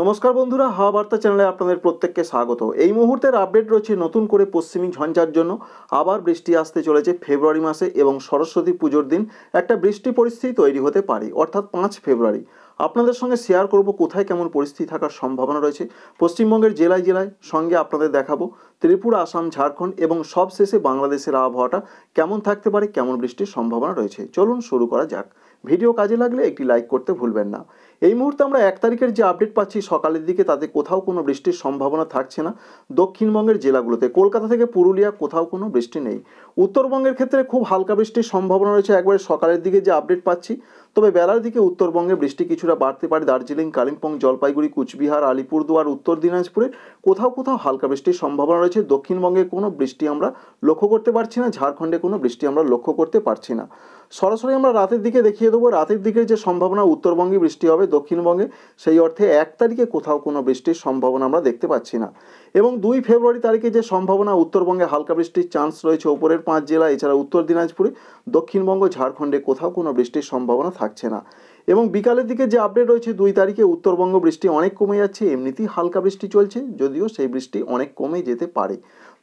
নমস্কার বন্ধুরা হাওয়া বার্তা চ্যানেলে আপনাদের প্রত্যেককে স্বাগত এই মুহূর্তের আপডেট রয়েছে নতুন করে পশ্চিমী ঝঞ্ঝার জন্য আবার বৃষ্টি আসতে চলেছে ফেব্রুয়ারি মাসে এবং সরস্বতী পুজোর দিন একটা বৃষ্টি পরিস্থিতি তৈরি হতে পারে অর্থাৎ পাঁচ ফেব্রুয়ারি আপনাদের সঙ্গে শেয়ার করব কোথায় কেমন পরিস্থিতি থাকার সম্ভাবনা রয়েছে পশ্চিমবঙ্গের জেলায় জেলায় সঙ্গে আপনাদের দেখাবো ত্রিপুরা আসাম ঝাড়খণ্ড এবং সবশেষে বাংলাদেশের আবহাওয়াটা কেমন থাকতে পারে কেমন বৃষ্টির সম্ভাবনা রয়েছে চলুন শুরু করা যাক ভিডিও কাজে লাগলে একটি লাইক করতে ভুলবেন না এই মুহূর্তে আমরা এক তারিখের যে আপডেট পাচ্ছি সকালের দিকে তাতে কোথাও কোনো বৃষ্টির সম্ভাবনা থাকছে না দক্ষিণবঙ্গের জেলাগুলোতে কলকাতা থেকে পুরুলিয়া কোথাও কোনো বৃষ্টি নেই উত্তরবঙ্গের ক্ষেত্রে খুব হালকা বৃষ্টির সম্ভাবনা রয়েছে একবারে সকালের দিকে যে আপডেট পাচ্ছি তবে বেলার দিকে উত্তরবঙ্গে বৃষ্টি কিছুটা বাড়তে পারে দার্জিলিং কালিম্পং জলপাইগুড়ি কুচবিহার আলিপুরদুয়ার উত্তর দিনাজপুরে কোথাও কোথাও হালকা বৃষ্টির সম্ভাবনা রয়েছে দক্ষিণবঙ্গে কোনো বৃষ্টি আমরা লক্ষ্য করতে পারছি না ঝাড়খণ্ডে কোনো বৃষ্টি আমরা লক্ষ্য করতে পারছি না সরাসরি আমরা রাতের দিকে দেখিয়ে দেবো রাতের দিকে যে সম্ভাবনা উত্তরবঙ্গে বৃষ্টি হবে দক্ষিণবঙ্গে সেই অর্থে এক তারিখে কোথাও কোনো বৃষ্টির সম্ভাবনা আমরা দেখতে পাচ্ছি না এবং দুই ফেব্রুয়ারি তারিখে যে সম্ভাবনা উত্তরবঙ্গে হালকা বৃষ্টির চান্স রয়েছে ওপরের পাঁচ জেলা এছাড়া উত্তর দিনাজপুরে দক্ষিণবঙ্গ ঝাড়খণ্ডে কোথাও কোনো বৃষ্টির সম্ভাবনা থাকছে না এবং বিকালের দিকে যে আপডেট রয়েছে দুই তারিখে উত্তরবঙ্গ বৃষ্টি অনেক কমে যাচ্ছে এমনিতেই হালকা বৃষ্টি চলছে যদিও সেই বৃষ্টি অনেক কমে যেতে পারে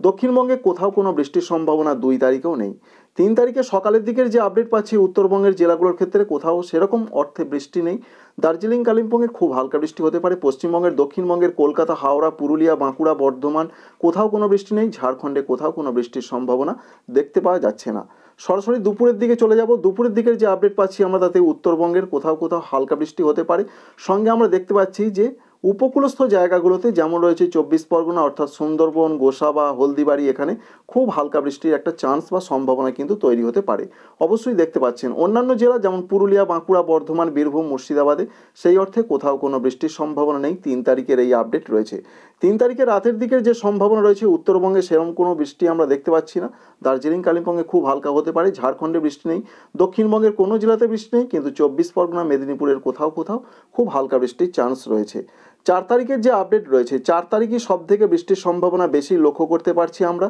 দক্ষিণবঙ্গে কোথাও কোনো বৃষ্টির সম্ভাবনা দুই তারিখেও নেই তিন তারিখে সকালের দিকের যে আপডেট পাচ্ছি উত্তরবঙ্গের জেলাগুলোর ক্ষেত্রে কোথাও সেরকম অর্থে বৃষ্টি নেই দার্জিলিং কালিম্পংয়ে খুব হালকা বৃষ্টি হতে পারে পশ্চিমবঙ্গের দক্ষিণবঙ্গের কলকাতা হাওড়া পুরুলিয়া বাঁকুড়া বর্ধমান কোথাও কোনো বৃষ্টি নেই ঝাড়খণ্ডে কোথাও কোনো বৃষ্টির সম্ভাবনা দেখতে পাওয়া যাচ্ছে না সরাসরি দুপুরের দিকে চলে যাব দুপুরের দিকের যে আপডেট পাচ্ছি আমরা তাতে উত্তরবঙ্গের কোথাও কোথাও হালকা বৃষ্টি হতে পারে সঙ্গে আমরা দেখতে পাচ্ছি যে উপকূলস্থ জায়গাগুলোতে যেমন রয়েছে চব্বিশ পরগনা অর্থাৎ সুন্দরবন গোসা বা হলদিবাড়ি এখানে খুব হালকা বৃষ্টির একটা চান্স বা সম্ভাবনা কিন্তু তৈরি হতে পারে অবশ্যই দেখতে পাচ্ছেন অন্যান্য জেলা যেমন পুরুলিয়া বাঁকুড়া বর্ধমান বীরভূম মুর্শিদাবাদে সেই অর্থে কোথাও কোনো বৃষ্টির সম্ভাবনা নেই তিন তারিখের এই আপডেট রয়েছে তিন তারিখে রাতের দিকের যে সম্ভাবনা রয়েছে উত্তরবঙ্গে সেরকম কোনো বৃষ্টি আমরা দেখতে পাচ্ছি না দার্জিলিং কালিম্পংয়ে খুব হালকা হতে পারে ঝাড়খণ্ডে বৃষ্টি নেই দক্ষিণবঙ্গের কোনো জেলাতে বৃষ্টি নেই কিন্তু চব্বিশ পরগনা মেদিনীপুরের কোথাও কোথাও খুব হালকা বৃষ্টির চান্স রয়েছে চার তারিখের যে আপডেট রয়েছে চার তারিখই সব থেকে বৃষ্টির সম্ভাবনা বেশি লক্ষ্য করতে পারছি আমরা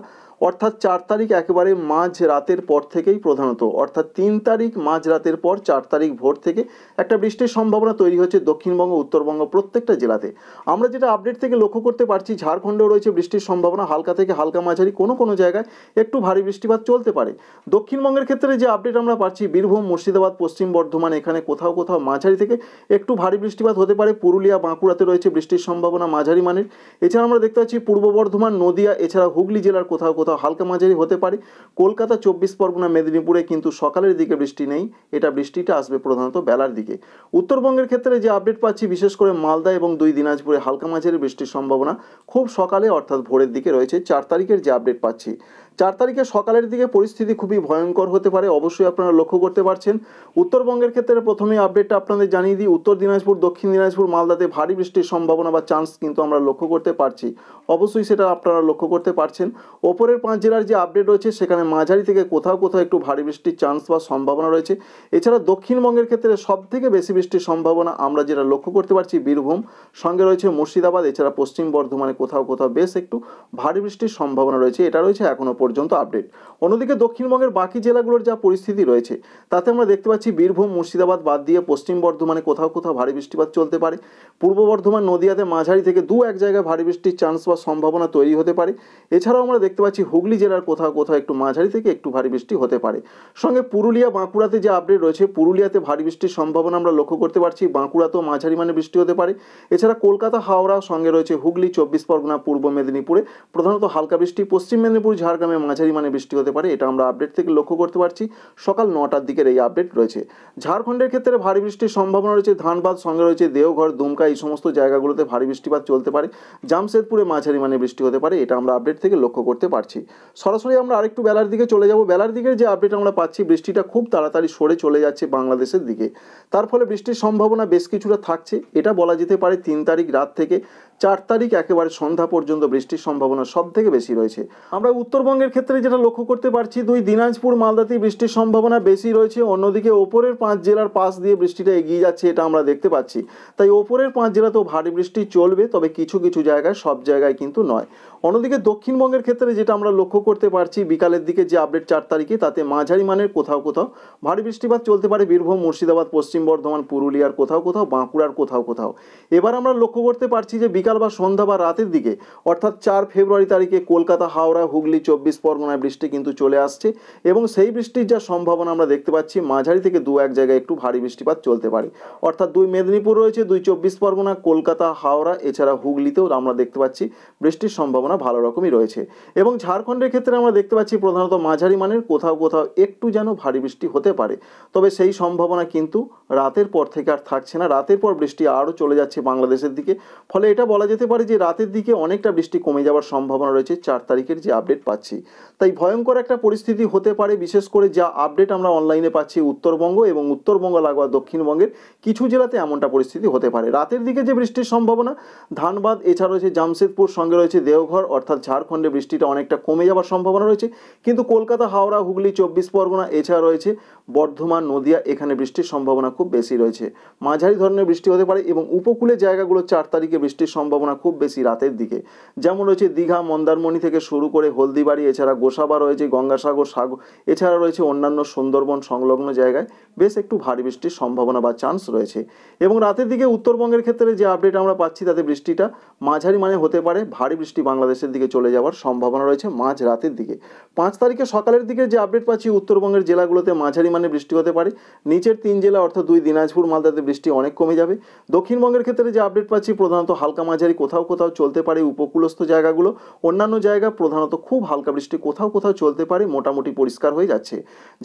অর্থাৎ চার তারিখ একেবারে মাঝ রাতের পর থেকেই প্রধানত অর্থাৎ তিন তারিখ মাঝ রাতের পর চার তারিখ ভোর থেকে একটা বৃষ্টির সম্ভাবনা তৈরি হচ্ছে দক্ষিণবঙ্গ উত্তরবঙ্গ প্রত্যেকটা জেলাতে আমরা যেটা আপডেট থেকে লক্ষ্য করতে পারছি ঝাড়খণ্ডেও রয়েছে বৃষ্টির সম্ভাবনা হালকা থেকে হালকা মাঝারি কোনো কোনো জায়গায় একটু ভারী বৃষ্টিপাত চলতে পারে দক্ষিণবঙ্গের ক্ষেত্রে যে আপডেট আমরা পাচ্ছি বীরভূম মুর্শিদাবাদ পশ্চিম বর্ধমান এখানে কোথাও কোথাও মাঝারি থেকে একটু ভারী বৃষ্টিপাত হতে পারে পুরুলিয়া বাঁকুড়াতে রয়েছে বৃষ্টির সম্ভাবনা মাঝারি মানের এছাড়া আমরা দেখতে পাচ্ছি পূর্ব বর্ধমান নদিয়া এছাড়া হুগলি জেলার কোথাও কোথাও কোথাও হালকা মাঝারি হতে পারে কলকাতা চব্বিশ পরগনা মেদিনীপুরে কিন্তু সকালের দিকে বৃষ্টি নেই এটা বৃষ্টিটা আসবে প্রধানত বেলার দিকে উত্তরবঙ্গের ক্ষেত্রে যে আপডেট পাচ্ছি বিশেষ করে মালদা এবং দুই দিনাজপুরে হালকা মাঝারি বৃষ্টির সম্ভাবনা খুব সকালে অর্থাৎ ভোরের দিকে রয়েছে চার তারিখের যে আপডেট পাচ্ছি চার তারিখে সকালের দিকে পরিস্থিতি খুবই ভয়ঙ্কর হতে পারে অবশ্যই আপনারা লক্ষ্য করতে পারছেন উত্তরবঙ্গের ক্ষেত্রে প্রথমে আপডেটটা আপনাদের জানিয়ে দিই উত্তর দিনাজপুর দক্ষিণ দিনাজপুর মালদাতে ভারী বৃষ্টির সম্ভাবনা বা চান্স কিন্তু আমরা লক্ষ্য করতে পারছি অবশ্যই সেটা আপনারা লক্ষ্য করতে পারছেন ওপরের পাঁচ জেলার যে আপডেট রয়েছে সেখানে মাঝারি থেকে কোথাও কোথাও একটু ভারী বৃষ্টির চান্স বা সম্ভাবনা রয়েছে এছাড়া দক্ষিণবঙ্গের ক্ষেত্রে সব থেকে বেশি বৃষ্টির সম্ভাবনা আমরা যেটা লক্ষ্য করতে পারছি বীরভূম সঙ্গে রয়েছে মুর্শিদাবাদ এছাড়া পশ্চিম বর্ধমানে কোথাও কোথাও বেশ একটু ভারী বৃষ্টির সম্ভাবনা রয়েছে এটা রয়েছে এখনও পর্যন্ত আপডেট অন্যদিকে দক্ষিণবঙ্গের বাকি জেলাগুলোর যা পরিস্থিতি রয়েছে তাতে আমরা দেখতে পাচ্ছি বীরভূম মুর্শিদাবাদ বাদ দিয়ে পশ্চিম বর্ধমানে কোথাও কোথাও ভারী বৃষ্টিপাত চলতে পারে পূর্ব বর্ধমান নদীয়াতে মাঝারি থেকে দু এক জায়গায় ভারী বৃষ্টির চান্স বা সম্ভাবনা তৈরি হতে পারে এছাড়াও আমরা দেখতে পাচ্ছি হুগলি জেলার কোথাও কোথাও একটু মাঝারি থেকে একটু ভারী বৃষ্টি হতে পারে সঙ্গে পুরুলিয়া বাঁকুড়াতে যে আপডেট রয়েছে পুরুলিয়াতে ভারী বৃষ্টির সম্ভাবনা আমরা লক্ষ্য করতে পারছি বাঁকুড়াতেও মাঝারি মানে বৃষ্টি হতে পারে এছাড়া কলকাতা হাওড়া সঙ্গে রয়েছে হুগলি চব্বিশ পরগনা পূর্ব মেদিনীপুরে প্রধানত হালকা বৃষ্টি পশ্চিম মেদিনীপুর ঝাড়গ্রামে মাঝারি মানে বৃষ্টি হতে পারে এটা আমরা আপডেট থেকে লক্ষ্য করতে পারছি সকাল নটার দিকের এই আপডেট রয়েছে ঝাড়খণ্ডের ক্ষেত্রে ভারী বৃষ্টির সম্ভাবনা রয়েছে ধানবাদ সঙ্গে রয়েছে দেওঘর দুমকা এই সমস্ত জায়গাগুলোতে ভারী বৃষ্টিপাত চলতে পারে জামশেদপুরে মাঝারি মানে বৃষ্টি হতে পারে এটা আমরা আপডেট থেকে লক্ষ্য করতে পারছি পাচ্ছি সরাসরি আমরা আরেকটু বেলার দিকে চলে যাব বেলার দিকের যে আপডেট আমরা পাচ্ছি বৃষ্টিটা খুব তাড়াতাড়ি সরে চলে যাচ্ছে বাংলাদেশের দিকে তার ফলে বৃষ্টির সম্ভাবনা বেশ কিছুটা থাকছে এটা বলা যেতে পারে তিন তারিখ রাত থেকে চার তারিখ একেবারে সন্ধ্যা পর্যন্ত বৃষ্টির সম্ভাবনা সব থেকে বেশি রয়েছে আমরা উত্তরবঙ্গের ক্ষেত্রে যেটা লক্ষ্য করতে পারছি দুই দিনাজপুর মালদাতেই বৃষ্টির সম্ভাবনা বেশি রয়েছে অন্যদিকে ওপরের পাঁচ জেলার পাশ দিয়ে বৃষ্টিটা এগিয়ে যাচ্ছে এটা আমরা দেখতে পাচ্ছি তাই ওপরের পাঁচ জেলাতেও ভারী বৃষ্টি চলবে তবে কিছু কিছু জায়গায় সব জায়গায় কিন্তু নয় অন্যদিকে দক্ষিণবঙ্গের ক্ষেত্রে যেটা আমরা লক্ষ্য করতে পারছি বিকালের দিকে যে আপডেট চার তারিখে তাতে মাঝারি মানের কোথাও কোথাও ভারী বৃষ্টিপাত চলতে পারে বীরভূম মুর্শিদাবাদ পশ্চিম বর্ধমান পুরুলিয়ার কোথাও কোথাও বাঁকুড়ার কোথাও কোথাও এবার আমরা লক্ষ্য করতে পারছি যে বিকাল বিকাল বা সন্ধ্যা বা রাতের দিকে অর্থাৎ চার ফেব্রুয়ারি তারিখে কলকাতা হাওড়া হুগলি চব্বিশ পরগনায় বৃষ্টি কিন্তু চলে আসছে এবং সেই বৃষ্টির যা সম্ভাবনা আমরা দেখতে পাচ্ছি মাঝারি থেকে দু এক জায়গায় একটু ভারী বৃষ্টিপাত চলতে পারে অর্থাৎ দুই মেদিনীপুর রয়েছে দুই চব্বিশ পরগনা কলকাতা হাওড়া এছাড়া হুগলিতেও আমরা দেখতে পাচ্ছি বৃষ্টির সম্ভাবনা ভালো রকমই রয়েছে এবং ঝাড়খণ্ডের ক্ষেত্রে আমরা দেখতে পাচ্ছি প্রধানত মাঝারি মানের কোথাও কোথাও একটু যেন ভারী বৃষ্টি হতে পারে তবে সেই সম্ভাবনা কিন্তু রাতের পর থেকে আর থাকছে না রাতের পর বৃষ্টি আরও চলে যাচ্ছে বাংলাদেশের দিকে ফলে এটা বলা যেতে পারে যে রাতের দিকে অনেকটা বৃষ্টি কমে যাওয়ার সম্ভাবনা রয়েছে চার তারিখের যে আপডেট পাচ্ছি তাই ভয়ঙ্কর একটা পরিস্থিতি হতে পারে বিশেষ করে যা আপডেট আমরা অনলাইনে পাচ্ছি উত্তরবঙ্গ এবং উত্তরবঙ্গ লাগোয়া দক্ষিণবঙ্গের কিছু জেলাতে এমনটা পরিস্থিতি হতে পারে রাতের দিকে যে বৃষ্টির সম্ভাবনা ধানবাদ এছাড়া রয়েছে জামশেদপুর সঙ্গে রয়েছে দেওঘর অর্থাৎ ঝাড়খণ্ডে বৃষ্টিটা অনেকটা কমে যাওয়ার সম্ভাবনা রয়েছে কিন্তু কলকাতা হাওড়া হুগলি চব্বিশ পরগনা এছাড়া রয়েছে বর্ধমান নদিয়া এখানে বৃষ্টির সম্ভাবনা খুব বেশি রয়েছে মাঝারি ধরনের বৃষ্টি হতে পারে এবং উপকূলে জায়গাগুলো চার তারিখে বৃষ্টির সম্ভাবনা খুব বেশি রাতের দিকে যেমন রয়েছে দীঘা মন্দারমণি থেকে শুরু করে হলদিবাড়ি এছাড়া গোসাবা রয়েছে গঙ্গাসাগর সাগর এছাড়া রয়েছে অন্যান্য সুন্দরবন সংলগ্ন জায়গায় বেশ একটু ভারী বৃষ্টির সম্ভাবনা বা চান্স রয়েছে এবং রাতের দিকে উত্তরবঙ্গের ক্ষেত্রে যে আপডেট আমরা পাচ্ছি তাতে বৃষ্টিটা মাঝারি মানে হতে পারে ভারী বৃষ্টি বাংলাদেশের দিকে চলে যাওয়ার সম্ভাবনা রয়েছে মাঝ রাতের দিকে পাঁচ তারিখে সকালের দিকে যে আপডেট পাচ্ছি উত্তরবঙ্গের জেলাগুলোতে মাঝারি মানে বৃষ্টি হতে পারে নিচের তিন জেলা অর্থাৎ দুই দিনাজপুর মালদাতে বৃষ্টি অনেক কমে যাবে দক্ষিণবঙ্গের ক্ষেত্রে যে আপডেট পাচ্ছি প্রধানত হালকা মাঝারি কোথাও কোথাও চলতে পারে উপকূলস্থ জায়গাগুলো অন্যান্য জায়গা প্রধানত খুব হালকা বৃষ্টি কোথাও কোথাও চলতে পারে মোটামুটি পরিষ্কার হয়ে যাচ্ছে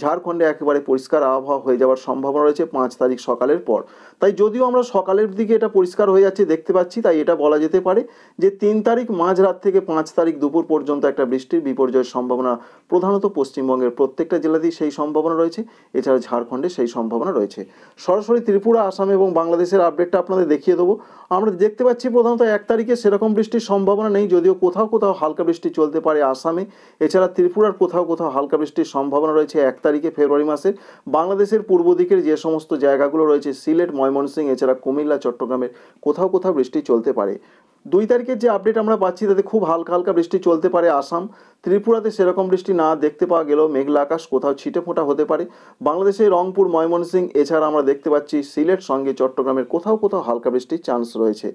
ঝাড়খণ্ডে একেবারে পরিষ্কার আবহাওয়া হয়ে যাওয়ার সম্ভাবনা রয়েছে পাঁচ তারিখ সকালের পর তাই যদিও আমরা সকালের দিকে এটা পরিষ্কার হয়ে যাচ্ছে দেখতে পাচ্ছি তাই এটা বলা যেতে পারে যে তিন তারিখ মাঝরাত থেকে পাঁচ তারিখ দুপুর পর্যন্ত একটা বৃষ্টির বিপর্যয়ের সম্ভাবনা প্রধানত পশ্চিমবঙ্গের প্রত্যেকটা জেলাতেই সেই সম্ভাবনা রয়েছে এছাড়া ঝাড়খণ্ডে সেই সম্ভাবনা রয়েছে সরাসরি ত্রিপুরা আসাম এবং বাংলাদেশের আপডেটটা আপনাদের দেখিয়ে দেবো আমরা দেখতে পাচ্ছি প্রধান সাধারণত এক তারিখে সেরকম বৃষ্টির সম্ভাবনা নেই যদিও কোথাও কোথাও হালকা বৃষ্টি চলতে পারে আসামে এছাড়া ত্রিপুরার কোথাও কোথাও হালকা বৃষ্টির সম্ভাবনা রয়েছে এক তারিখে ফেব্রুয়ারি মাসের বাংলাদেশের পূর্ব দিকের যে সমস্ত জায়গাগুলো রয়েছে সিলেট ময়মনসিং এছাড়া কুমিল্লা চট্টগ্রামের কোথাও কোথাও বৃষ্টি চলতে পারে দুই তারিখের যে আপডেট আমরা পাচ্ছি তাতে খুব হালকা হালকা বৃষ্টি চলতে পারে আসাম ত্রিপুরাতে সেরকম বৃষ্টি না দেখতে পাওয়া গেলেও মেঘলা আকাশ কোথাও ছিটে ফোঁটা হতে পারে বাংলাদেশে রংপুর ময়মনসিং এছাড়া আমরা দেখতে পাচ্ছি সিলেট সঙ্গে চট্টগ্রামের কোথাও কোথাও হালকা বৃষ্টির চান্স রয়েছে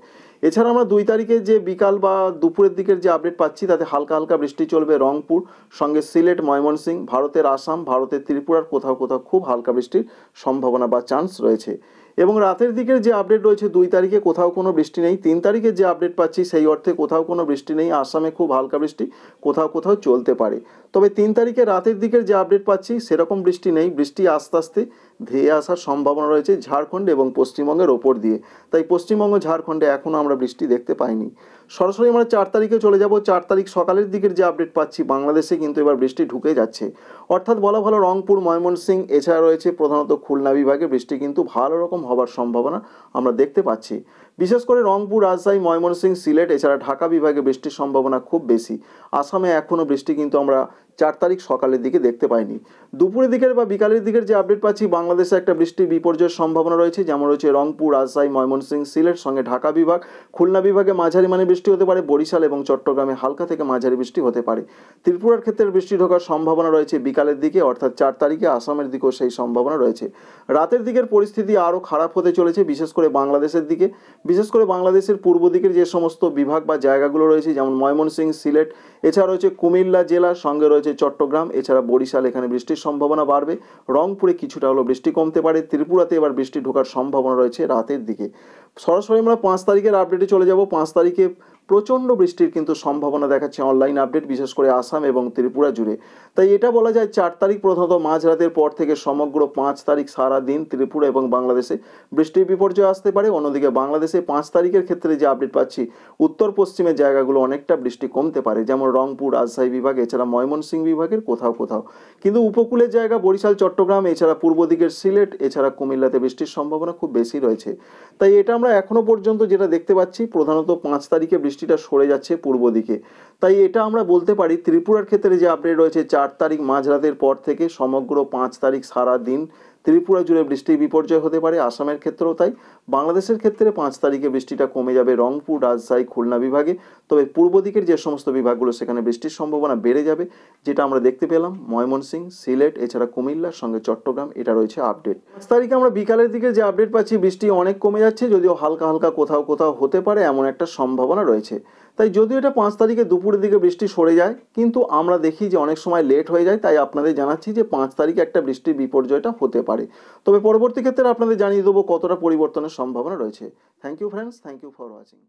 এছাড়া আমরা দুই তারিখে যে বিকাল বা দুপুরের দিকের যে আপডেট পাচ্ছি তাতে হালকা হালকা বৃষ্টি চলবে রংপুর সঙ্গে সিলেট ময়মনসিং ভারতের আসাম ভারতের ত্রিপুরার কোথাও কোথাও খুব হালকা বৃষ্টির সম্ভাবনা বা চান্স রয়েছে এবং রাতের দিকের যে আপডেট রয়েছে দুই তারিখে কোথাও কোনো বৃষ্টি নেই তিন তারিখে যে আপডেট পাচ্ছি সেই অর্থে কোথাও কোনো বৃষ্টি নেই আসামে খুব হালকা বৃষ্টি কোথাও কোথাও চলতে পারে তবে তিন তারিখে রাতের দিকের যে আপডেট পাচ্ছি সেরকম বৃষ্টি নেই বৃষ্টি আস্তে আস্তে ধেয়ে আসার সম্ভাবনা রয়েছে ঝাড়খণ্ড এবং পশ্চিমবঙ্গের ওপর দিয়ে তাই পশ্চিমবঙ্গ ঝাড়খণ্ডে এখনও আমরা বৃষ্টি দেখতে পাইনি সরাসরি আমরা চার তারিখে চলে যাব চার তারিখ সকালের দিকের যে আপডেট পাচ্ছি বাংলাদেশে কিন্তু এবার বৃষ্টি ঢুকে যাচ্ছে অর্থাৎ বলা ভালো রংপুর ময়মনসিং এছাড়া রয়েছে প্রধানত খুলনা বিভাগে বৃষ্টি কিন্তু ভালো রকম হবার সম্ভাবনা আমরা দেখতে পাচ্ছি বিশেষ করে রংপুর রাজশাহী ময়মনসিং সিলেট এছাড়া ঢাকা বিভাগে বৃষ্টির সম্ভাবনা খুব বেশি আসামে এখনও বৃষ্টি কিন্তু আমরা চার তারিখ সকালের দিকে দেখতে পাইনি দুপুরের দিকের বা বিকালের দিকের যে আপডেট পাচ্ছি বাংলাদেশে একটা বৃষ্টির বিপর্যয়ের সম্ভাবনা রয়েছে যেমন রয়েছে রংপুর রাজশাহী ময়মনসিংহ সিলেট সঙ্গে ঢাকা বিভাগ খুলনা বিভাগে মাঝারি মানে বৃষ্টি হতে পারে বরিশাল এবং চট্টগ্রামে হালকা থেকে মাঝারি বৃষ্টি হতে পারে ত্রিপুরার ক্ষেত্রে বৃষ্টি ঢোকার সম্ভাবনা রয়েছে বিকালের দিকে অর্থাৎ চার তারিখে আসামের দিকেও সেই সম্ভাবনা রয়েছে রাতের দিকের পরিস্থিতি আরও খারাপ হতে চলেছে বিশেষ করে বাংলাদেশের দিকে বিশেষ করে বাংলাদেশের পূর্ব দিকের যে সমস্ত বিভাগ বা জায়গাগুলো রয়েছে যেমন ময়মনসিংহ সিলেট এছাড়া রয়েছে কুমিল্লা জেলা সঙ্গে রয়েছে রয়েছে চট্টগ্রাম এছাড়া বরিশাল এখানে বৃষ্টির সম্ভাবনা বাড়বে রংপুরে কিছুটা হলো বৃষ্টি কমতে পারে ত্রিপুরাতে এবার বৃষ্টি ঢোকার সম্ভাবনা রয়েছে রাতের দিকে সরাসরি আমরা পাঁচ তারিখের আপডেটে চলে যাব পাঁচ তারিখে প্রচণ্ড বৃষ্টির কিন্তু সম্ভাবনা দেখাচ্ছে অনলাইন আপডেট বিশেষ করে আসাম এবং ত্রিপুরা জুড়ে তাই এটা বলা যায় চার তারিখ প্রধানত মাঝরাতের পর থেকে সমগ্র পাঁচ তারিখ সারা দিন ত্রিপুরা এবং বাংলাদেশে বৃষ্টির বিপর্যয় আসতে পারে অন্যদিকে বাংলাদেশে পাঁচ তারিখের ক্ষেত্রে যে আপডেট পাচ্ছি উত্তর পশ্চিমের জায়গাগুলো অনেকটা বৃষ্টি কমতে পারে যেমন রংপুর রাজশাহী বিভাগ এছাড়া ময়মনসিংহ বিভাগের কোথাও কোথাও কিন্তু উপকূলের জায়গা বরিশাল চট্টগ্রাম এছাড়া পূর্ব দিকের সিলেট এছাড়া কুমিল্লাতে বৃষ্টির সম্ভাবনা খুব বেশি রয়েছে তাই এটা আমরা এখনো পর্যন্ত যেটা দেখতে পাচ্ছি প্রধানত পাঁচ তারিখে বৃষ্টি বৃষ্টিটা সরে যাচ্ছে পূর্ব দিকে তাই এটা আমরা বলতে পারি ত্রিপুরার ক্ষেত্রে যে আপডেট রয়েছে চার তারিখ মাঝরাতের পর থেকে সমগ্র পাঁচ তারিখ সারা দিন ত্রিপুরা জুড়ে বৃষ্টির বিপর্যয় হতে পারে আসামের ক্ষেত্রেও তাই বাংলাদেশের ক্ষেত্রে পাঁচ তারিখে বৃষ্টিটা কমে যাবে রংপুর রাজশাহী খুলনা বিভাগে তবে পূর্ব দিকের যে সমস্ত বিভাগগুলো সেখানে বৃষ্টির সম্ভাবনা বেড়ে যাবে যেটা আমরা দেখতে পেলাম ময়মনসিংহ সিলেট এছাড়া কুমিল্লার সঙ্গে চট্টগ্রাম এটা রয়েছে আপডেট পাঁচ তারিখে আমরা বিকালের দিকে যে আপডেট পাচ্ছি বৃষ্টি অনেক কমে যাচ্ছে যদিও হালকা হালকা কোথাও কোথাও হতে পারে এমন একটা সম্ভাবনা রয়েছে তাই যদিও এটা পাঁচ তারিখে দুপুরের দিকে বৃষ্টি সরে যায় কিন্তু আমরা দেখি যে অনেক সময় লেট হয়ে যায় তাই আপনাদের জানাচ্ছি যে পাঁচ তারিখে একটা বৃষ্টির বিপর্যয়টা হতে পারে পারে তবে পরবর্তী ক্ষেত্রে আপনাদের জানিয়ে দেবো কতটা পরিবর্তনের সম্ভাবনা রয়েছে thank you friends thank you for watching